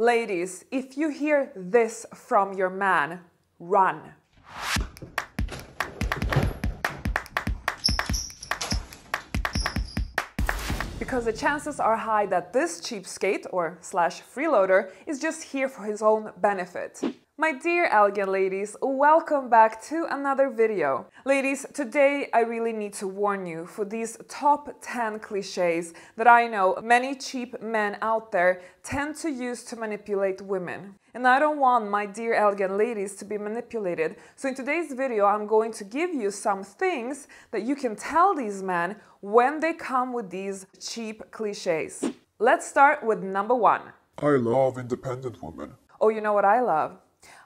Ladies, if you hear this from your man, run. Because the chances are high that this cheapskate or slash freeloader is just here for his own benefit. My dear elegant ladies, welcome back to another video. Ladies, today I really need to warn you for these top 10 cliches that I know many cheap men out there tend to use to manipulate women. And I don't want my dear elegant ladies to be manipulated, so in today's video I'm going to give you some things that you can tell these men when they come with these cheap cliches. Let's start with number one. I love independent women. Oh, you know what I love?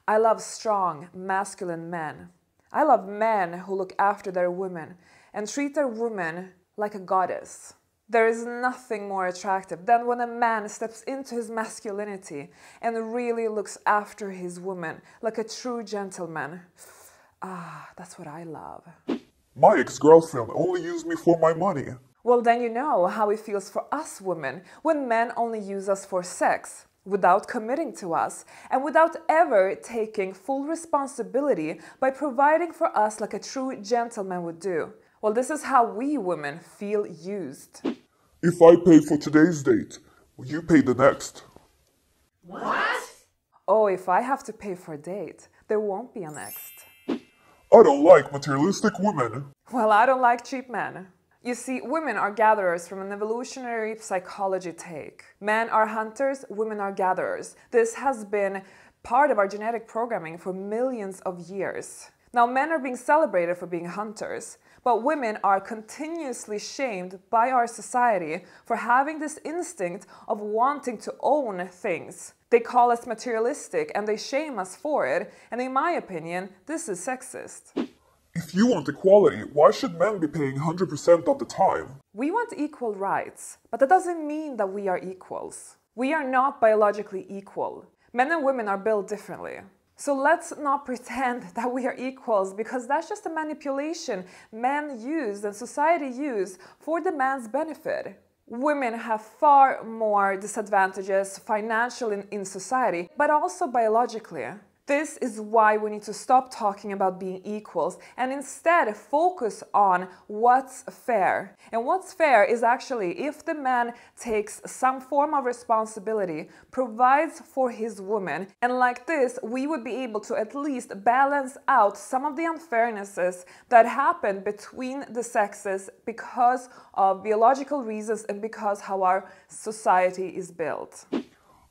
I love strong, masculine men. I love men who look after their women and treat their women like a goddess. There is nothing more attractive than when a man steps into his masculinity and really looks after his woman like a true gentleman. Ah, that's what I love. My ex girlfriend only used me for my money. Well, then you know how it feels for us women when men only use us for sex without committing to us, and without ever taking full responsibility by providing for us like a true gentleman would do. Well, this is how we women feel used. If I pay for today's date, will you pay the next. What? Oh, if I have to pay for a date, there won't be a next. I don't like materialistic women. Well, I don't like cheap men. You see, women are gatherers from an evolutionary psychology take. Men are hunters, women are gatherers. This has been part of our genetic programming for millions of years. Now, men are being celebrated for being hunters, but women are continuously shamed by our society for having this instinct of wanting to own things. They call us materialistic and they shame us for it, and in my opinion, this is sexist. If you want equality, why should men be paying 100% of the time? We want equal rights, but that doesn't mean that we are equals. We are not biologically equal. Men and women are built differently. So let's not pretend that we are equals because that's just a manipulation men use and society use for the man's benefit. Women have far more disadvantages financially in society, but also biologically. This is why we need to stop talking about being equals and instead focus on what's fair. And what's fair is actually if the man takes some form of responsibility, provides for his woman, and like this, we would be able to at least balance out some of the unfairnesses that happen between the sexes because of biological reasons and because how our society is built.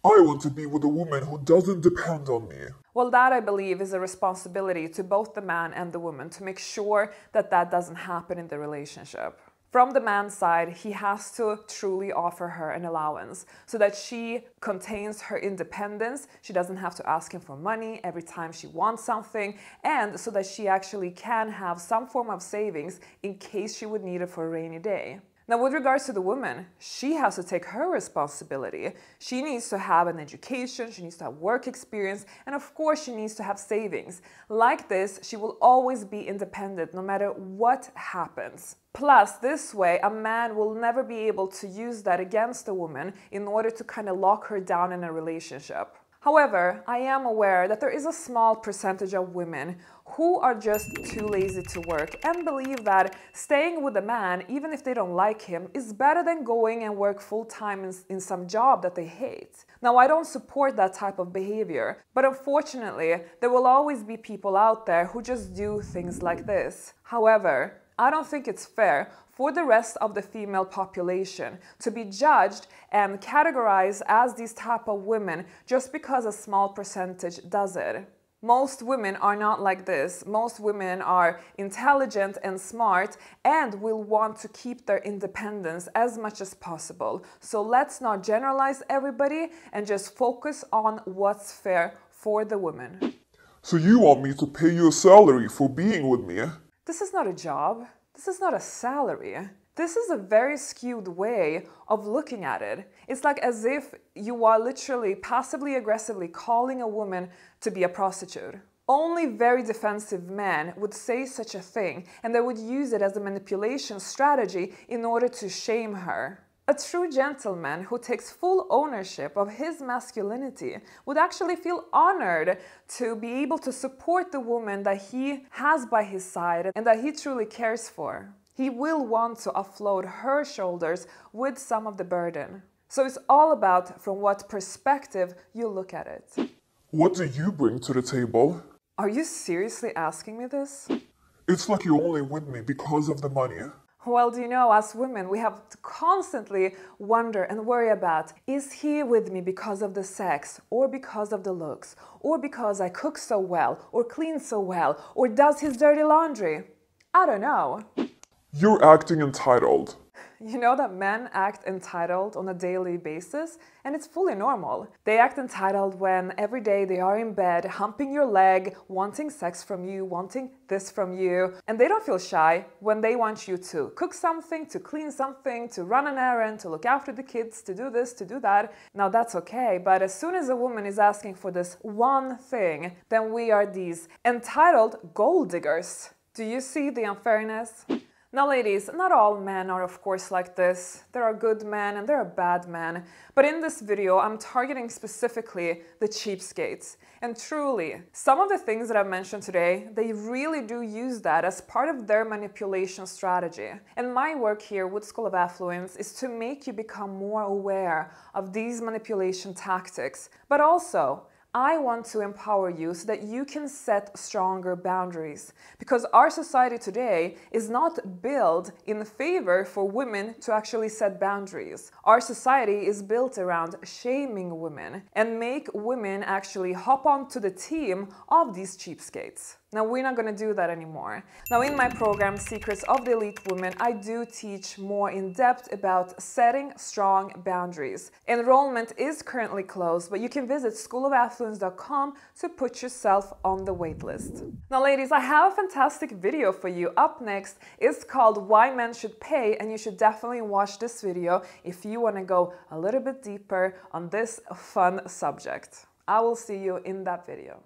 I want to be with a woman who doesn't depend on me. Well, that I believe is a responsibility to both the man and the woman to make sure that that doesn't happen in the relationship. From the man's side, he has to truly offer her an allowance so that she contains her independence. She doesn't have to ask him for money every time she wants something, and so that she actually can have some form of savings in case she would need it for a rainy day. Now, with regards to the woman, she has to take her responsibility. She needs to have an education, she needs to have work experience, and of course, she needs to have savings. Like this, she will always be independent no matter what happens. Plus, this way, a man will never be able to use that against a woman in order to kind of lock her down in a relationship. However, I am aware that there is a small percentage of women who are just too lazy to work and believe that staying with a man, even if they don't like him, is better than going and work full time in, in, some job that they hate. Now, I don't support that type of behavior, but unfortunately, there will always be people out there who just do things like this. However, I don't think it's fair for the rest of the female population to be judged and categorized as these type of women just because a small percentage does it. Most women are not like this. Most women are intelligent and smart and will want to keep their independence as much as possible. So let's not generalize everybody and just focus on what's fair for the women. So you want me to pay you a salary for being with me? Eh? This is not a job. This is not a salary. This is a very skewed way of looking at it. It's like as if you are literally passively aggressively calling a woman to be a prostitute. Only very defensive men would say such a thing, and they would use it as a manipulation strategy in order to shame her. A true gentleman who takes full ownership of his masculinity would actually feel honored to be able to support the woman that he has by his side and that he truly cares for. He will want to offload her shoulders with some of the burden. So it's all about from what perspective you look at it. What do you bring to the table? Are you seriously asking me this? It's like you're only with me because of the money. Well, do you know, as women, we have to constantly wonder and worry about is he with me because of the sex, or because of the looks, or because I cook so well, or clean so well, or does his dirty laundry? I don't know. You're acting entitled. You know that men act entitled on a daily basis, and it's fully normal. They act entitled when every day they are in bed, humping your leg, wanting sex from you, wanting this from you, and they don't feel shy when they want you to cook something, to clean something, to run an errand, to look after the kids, to do this, to do that. Now that's okay, but as soon as a woman is asking for this one thing, then we are these entitled gold diggers. Do you see the unfairness? Now, ladies, not all men are of course like this. There are good men and there are bad men. But in this video, I'm targeting specifically the cheapskates. And truly, some of the things that I've mentioned today, they really do use that as part of their manipulation strategy. And my work here with School of Affluence is to make you become more aware of these manipulation tactics, but also I want to empower you so that you can set stronger boundaries because our society today is not built in favor for women to actually set boundaries. Our society is built around shaming women and make women actually hop onto the team of these cheapskates. Now we're not gonna do that anymore. Now in my program, Secrets of the Elite Woman, I do teach more in depth about setting strong boundaries. Enrollment is currently closed, but you can visit schoolofaffluence.com to put yourself on the waitlist. Now ladies, I have a fantastic video for you. Up next, it's called Why Men Should Pay, and you should definitely watch this video if you wanna go a little bit deeper on this fun subject. I will see you in that video.